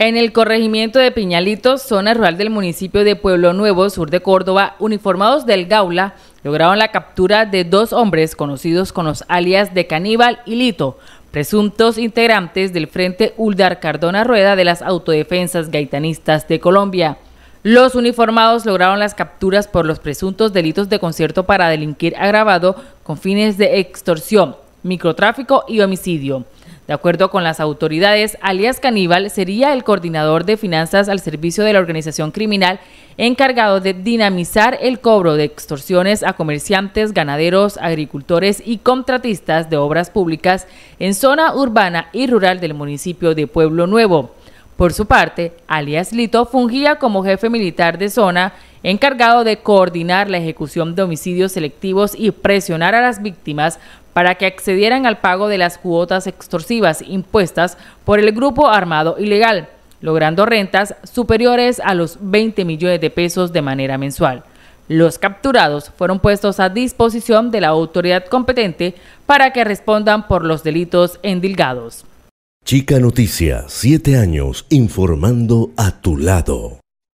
En el corregimiento de Piñalitos, zona rural del municipio de Pueblo Nuevo, sur de Córdoba, uniformados del Gaula lograron la captura de dos hombres conocidos con los alias de Caníbal y Lito, presuntos integrantes del Frente Uldar Cardona Rueda de las Autodefensas Gaitanistas de Colombia. Los uniformados lograron las capturas por los presuntos delitos de concierto para delinquir agravado con fines de extorsión, microtráfico y homicidio. De acuerdo con las autoridades, alias Caníbal sería el coordinador de finanzas al servicio de la organización criminal encargado de dinamizar el cobro de extorsiones a comerciantes, ganaderos, agricultores y contratistas de obras públicas en zona urbana y rural del municipio de Pueblo Nuevo. Por su parte, alias Lito fungía como jefe militar de zona encargado de coordinar la ejecución de homicidios selectivos y presionar a las víctimas para que accedieran al pago de las cuotas extorsivas impuestas por el grupo armado ilegal, logrando rentas superiores a los 20 millones de pesos de manera mensual. Los capturados fueron puestos a disposición de la autoridad competente para que respondan por los delitos endilgados. Chica Noticia, 7 años informando a tu lado.